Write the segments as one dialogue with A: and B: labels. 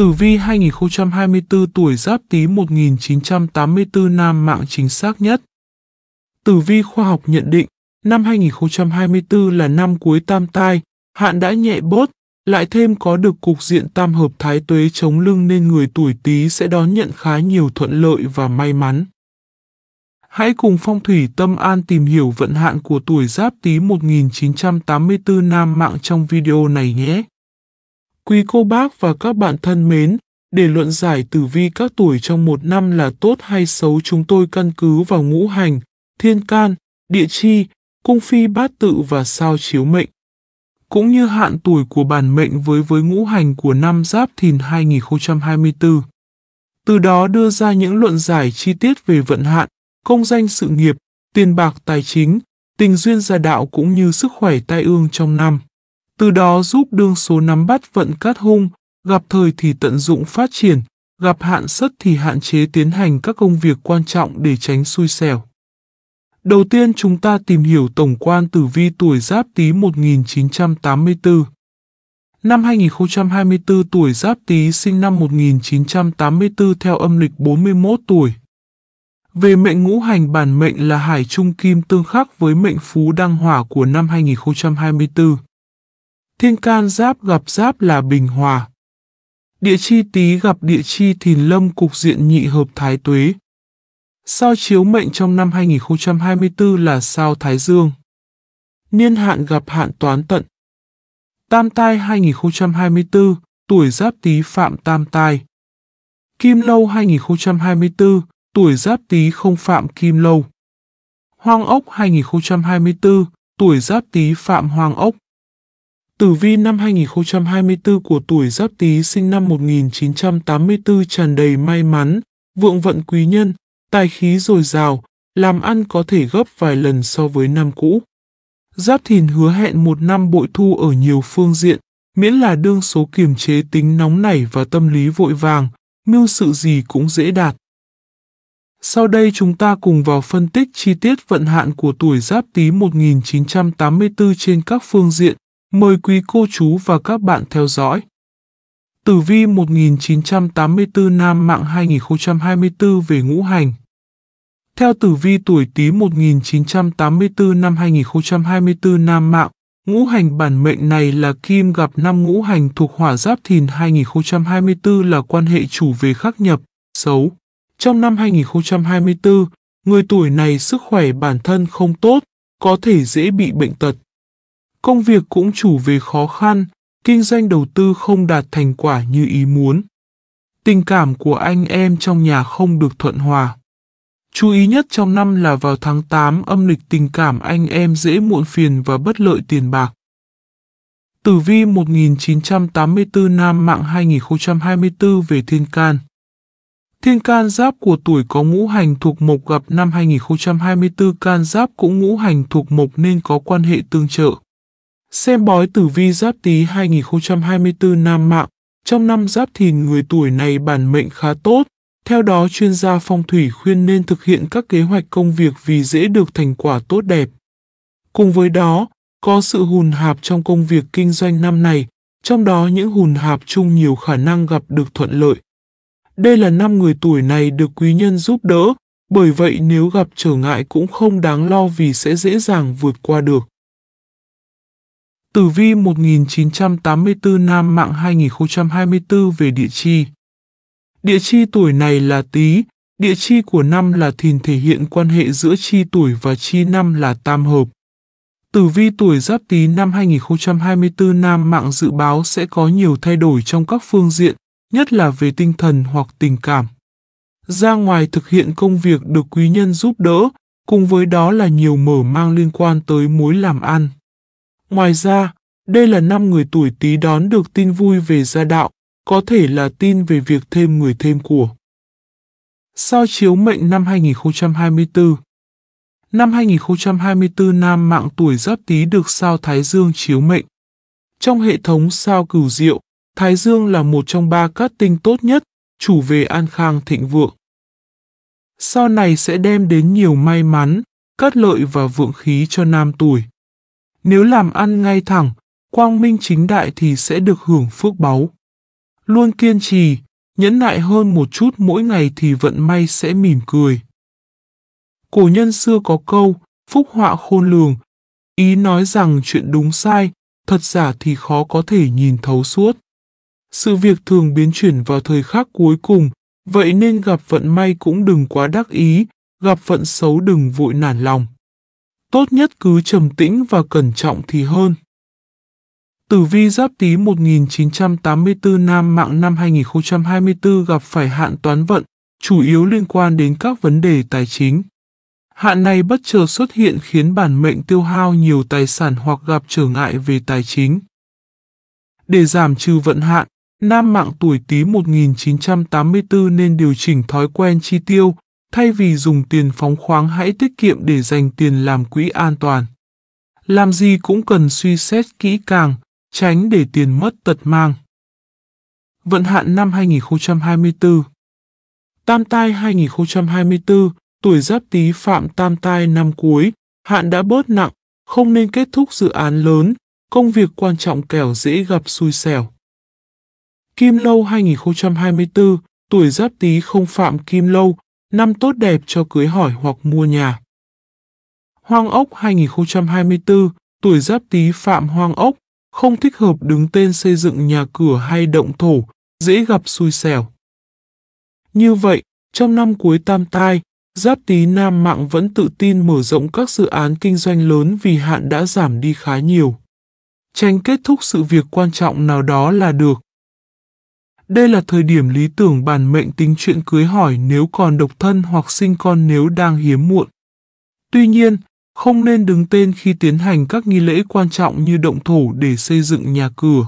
A: Tử vi 2024 tuổi Giáp Tý 1984 nam mạng chính xác nhất. Tử vi khoa học nhận định, năm 2024 là năm cuối tam tai, hạn đã nhẹ bớt, lại thêm có được cục diện tam hợp thái tuế chống lưng nên người tuổi Tý sẽ đón nhận khá nhiều thuận lợi và may mắn. Hãy cùng Phong Thủy Tâm An tìm hiểu vận hạn của tuổi Giáp Tý 1984 nam mạng trong video này nhé. Quý cô bác và các bạn thân mến, để luận giải tử vi các tuổi trong một năm là tốt hay xấu chúng tôi căn cứ vào ngũ hành, thiên can, địa chi, cung phi bát tự và sao chiếu mệnh. Cũng như hạn tuổi của bản mệnh với với ngũ hành của năm Giáp Thìn 2024. Từ đó đưa ra những luận giải chi tiết về vận hạn, công danh sự nghiệp, tiền bạc tài chính, tình duyên gia đạo cũng như sức khỏe tai ương trong năm từ đó giúp đương số nắm bắt vận cát hung, gặp thời thì tận dụng phát triển, gặp hạn sất thì hạn chế tiến hành các công việc quan trọng để tránh xui xẻo. Đầu tiên chúng ta tìm hiểu tổng quan tử vi tuổi Giáp Tý 1984. Năm 2024 tuổi Giáp Tý sinh năm 1984 theo âm lịch 41 tuổi. Về mệnh ngũ hành bản mệnh là Hải Trung Kim tương khắc với mệnh Phú Đăng Hỏa của năm 2024. Thiên can giáp gặp giáp là bình hòa. Địa chi tý gặp địa chi thìn lâm cục diện nhị hợp thái tuế. Sao chiếu mệnh trong năm 2024 là sao Thái Dương. Niên hạn gặp hạn toán tận. Tam tai 2024, tuổi giáp tý phạm tam tai. Kim lâu 2024, tuổi giáp tý không phạm kim lâu. Hoang ốc 2024, tuổi giáp tý phạm hoang ốc. Tử vi năm 2024 của tuổi Giáp Tý sinh năm 1984 tràn đầy may mắn, vượng vận quý nhân, tài khí dồi dào, làm ăn có thể gấp vài lần so với năm cũ. Giáp Thìn hứa hẹn một năm bội thu ở nhiều phương diện, miễn là đương số kiềm chế tính nóng nảy và tâm lý vội vàng, mưu sự gì cũng dễ đạt. Sau đây chúng ta cùng vào phân tích chi tiết vận hạn của tuổi Giáp Tý 1984 trên các phương diện, Mời quý cô chú và các bạn theo dõi. Tử vi 1984 Nam mạng 2024 về ngũ hành. Theo tử vi tuổi Tý 1984 năm 2024 Nam mạng, ngũ hành bản mệnh này là Kim gặp năm ngũ hành thuộc Hỏa Giáp Thìn 2024 là quan hệ chủ về khắc nhập, xấu. Trong năm 2024, người tuổi này sức khỏe bản thân không tốt, có thể dễ bị bệnh tật công việc cũng chủ về khó khăn, kinh doanh đầu tư không đạt thành quả như ý muốn. Tình cảm của anh em trong nhà không được thuận hòa. Chú ý nhất trong năm là vào tháng 8 âm lịch tình cảm anh em dễ muộn phiền và bất lợi tiền bạc. Tử vi 1984 Nam mạng 2024 về Thiên Can Thiên can giáp của tuổi có ngũ hành thuộc mộc gặp năm 2024 can giáp cũng ngũ hành thuộc mộc nên có quan hệ tương trợ. Xem bói tử vi giáp tý 2024 Nam Mạng, trong năm giáp thìn người tuổi này bản mệnh khá tốt, theo đó chuyên gia phong thủy khuyên nên thực hiện các kế hoạch công việc vì dễ được thành quả tốt đẹp. Cùng với đó, có sự hùn hạp trong công việc kinh doanh năm này, trong đó những hùn hạp chung nhiều khả năng gặp được thuận lợi. Đây là năm người tuổi này được quý nhân giúp đỡ, bởi vậy nếu gặp trở ngại cũng không đáng lo vì sẽ dễ dàng vượt qua được. Tử vi 1984 Nam mạng 2024 về địa chi. Địa chi tuổi này là Tý, địa chi của năm là Thìn thể hiện quan hệ giữa chi tuổi và chi năm là tam hợp. Tử vi tuổi Giáp Tý năm 2024 Nam mạng dự báo sẽ có nhiều thay đổi trong các phương diện, nhất là về tinh thần hoặc tình cảm. Ra ngoài thực hiện công việc được quý nhân giúp đỡ, cùng với đó là nhiều mở mang liên quan tới mối làm ăn. Ngoài ra, đây là năm người tuổi Tý đón được tin vui về gia đạo, có thể là tin về việc thêm người thêm của. Sao chiếu mệnh năm 2024 Năm 2024 nam mạng tuổi giáp tý được sao Thái Dương chiếu mệnh. Trong hệ thống sao cửu diệu, Thái Dương là một trong ba cát tinh tốt nhất, chủ về an khang thịnh vượng. Sao này sẽ đem đến nhiều may mắn, cát lợi và vượng khí cho nam tuổi. Nếu làm ăn ngay thẳng, quang minh chính đại thì sẽ được hưởng phước báu. Luôn kiên trì, nhẫn nại hơn một chút mỗi ngày thì vận may sẽ mỉm cười. Cổ nhân xưa có câu, phúc họa khôn lường, ý nói rằng chuyện đúng sai, thật giả thì khó có thể nhìn thấu suốt. Sự việc thường biến chuyển vào thời khắc cuối cùng, vậy nên gặp vận may cũng đừng quá đắc ý, gặp vận xấu đừng vội nản lòng tốt nhất cứ trầm tĩnh và cẩn trọng thì hơn. Tử vi giáp tí 1984 nam mạng năm 2024 gặp phải hạn toán vận, chủ yếu liên quan đến các vấn đề tài chính. Hạn này bất chợt xuất hiện khiến bản mệnh tiêu hao nhiều tài sản hoặc gặp trở ngại về tài chính. Để giảm trừ vận hạn, nam mạng tuổi tí 1984 nên điều chỉnh thói quen chi tiêu, Thay vì dùng tiền phóng khoáng hãy tiết kiệm để dành tiền làm quỹ an toàn. Làm gì cũng cần suy xét kỹ càng, tránh để tiền mất tật mang. Vận hạn năm 2024 Tam tai 2024, tuổi giáp tý phạm tam tai năm cuối, hạn đã bớt nặng, không nên kết thúc dự án lớn, công việc quan trọng kẻo dễ gặp xui xẻo. Kim Lâu 2024, tuổi giáp tý không phạm Kim Lâu, Năm tốt đẹp cho cưới hỏi hoặc mua nhà. Hoang ốc 2024, tuổi giáp tý phạm hoang ốc, không thích hợp đứng tên xây dựng nhà cửa hay động thổ, dễ gặp xui xẻo. Như vậy, trong năm cuối tam tai, giáp tý nam mạng vẫn tự tin mở rộng các dự án kinh doanh lớn vì hạn đã giảm đi khá nhiều. Tránh kết thúc sự việc quan trọng nào đó là được. Đây là thời điểm lý tưởng bản mệnh tính chuyện cưới hỏi nếu còn độc thân hoặc sinh con nếu đang hiếm muộn. Tuy nhiên, không nên đứng tên khi tiến hành các nghi lễ quan trọng như động thổ để xây dựng nhà cửa.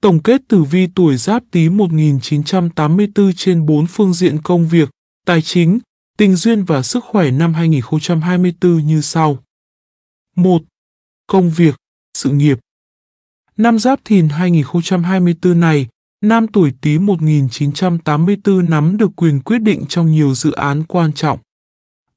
A: Tổng kết tử vi tuổi Giáp Tý 1984 trên 4 phương diện công việc, tài chính, tình duyên và sức khỏe năm 2024 như sau. 1. Công việc, sự nghiệp Năm Giáp Thìn 2024 này, Nam tuổi Tý 1984 nắm được quyền quyết định trong nhiều dự án quan trọng.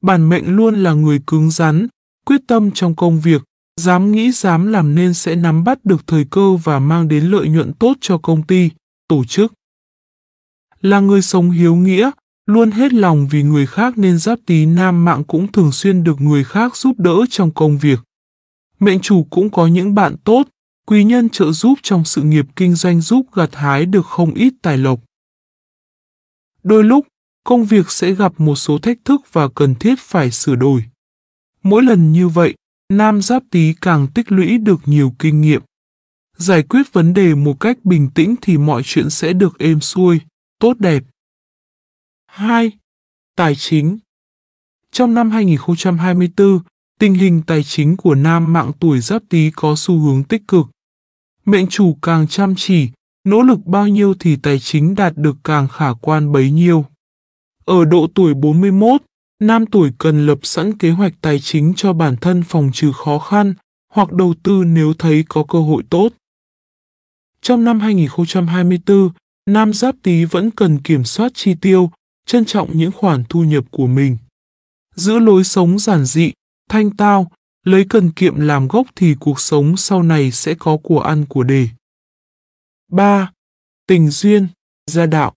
A: Bản mệnh luôn là người cứng rắn, quyết tâm trong công việc, dám nghĩ dám làm nên sẽ nắm bắt được thời cơ và mang đến lợi nhuận tốt cho công ty, tổ chức. Là người sống hiếu nghĩa, luôn hết lòng vì người khác nên giáp Tý nam mạng cũng thường xuyên được người khác giúp đỡ trong công việc. Mệnh chủ cũng có những bạn tốt, quý nhân trợ giúp trong sự nghiệp kinh doanh giúp gặt hái được không ít tài lộc. Đôi lúc, công việc sẽ gặp một số thách thức và cần thiết phải sửa đổi. Mỗi lần như vậy, nam giáp tý càng tích lũy được nhiều kinh nghiệm. Giải quyết vấn đề một cách bình tĩnh thì mọi chuyện sẽ được êm xuôi, tốt đẹp. 2. Tài chính Trong năm 2024, tình hình tài chính của nam mạng tuổi giáp tý có xu hướng tích cực mệnh chủ càng chăm chỉ, nỗ lực bao nhiêu thì tài chính đạt được càng khả quan bấy nhiêu. Ở độ tuổi 41, nam tuổi cần lập sẵn kế hoạch tài chính cho bản thân phòng trừ khó khăn hoặc đầu tư nếu thấy có cơ hội tốt. Trong năm 2024, nam giáp tý vẫn cần kiểm soát chi tiêu, trân trọng những khoản thu nhập của mình. Giữ lối sống giản dị, thanh tao, Lấy cần kiệm làm gốc thì cuộc sống sau này sẽ có của ăn của đề. 3. Tình duyên, gia đạo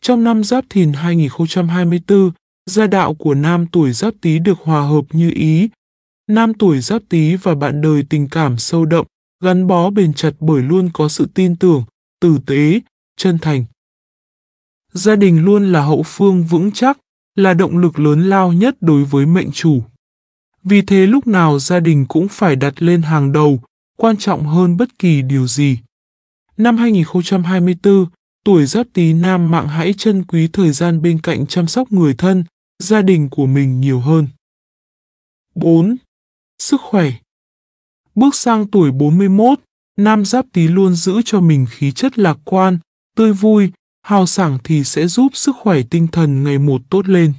A: Trong năm Giáp Thìn 2024, gia đạo của nam tuổi Giáp Tý được hòa hợp như ý. Nam tuổi Giáp Tý và bạn đời tình cảm sâu đậm, gắn bó bền chặt bởi luôn có sự tin tưởng, tử tế, chân thành. Gia đình luôn là hậu phương vững chắc, là động lực lớn lao nhất đối với mệnh chủ. Vì thế lúc nào gia đình cũng phải đặt lên hàng đầu, quan trọng hơn bất kỳ điều gì. Năm 2024, tuổi giáp tý nam mạng hãy trân quý thời gian bên cạnh chăm sóc người thân, gia đình của mình nhiều hơn. 4. Sức khỏe Bước sang tuổi 41, nam giáp tý luôn giữ cho mình khí chất lạc quan, tươi vui, hào sảng thì sẽ giúp sức khỏe tinh thần ngày một tốt lên.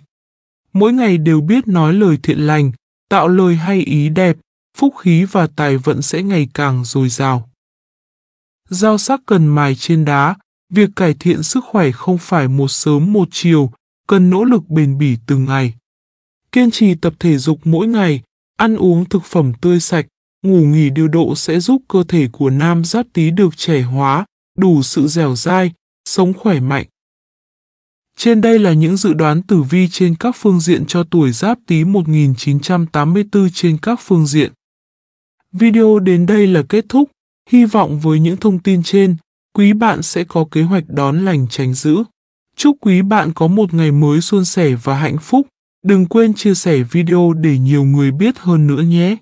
A: Mỗi ngày đều biết nói lời thiện lành, tạo lời hay ý đẹp, phúc khí và tài vận sẽ ngày càng dồi dào. Giao sắc cần mài trên đá, việc cải thiện sức khỏe không phải một sớm một chiều, cần nỗ lực bền bỉ từng ngày. Kiên trì tập thể dục mỗi ngày, ăn uống thực phẩm tươi sạch, ngủ nghỉ điều độ sẽ giúp cơ thể của nam giáp tý được trẻ hóa, đủ sự dẻo dai, sống khỏe mạnh. Trên đây là những dự đoán tử vi trên các phương diện cho tuổi Giáp Tý 1984 trên các phương diện. Video đến đây là kết thúc, hy vọng với những thông tin trên, quý bạn sẽ có kế hoạch đón lành tránh giữ. Chúc quý bạn có một ngày mới xuân sẻ và hạnh phúc. Đừng quên chia sẻ video để nhiều người biết hơn nữa nhé.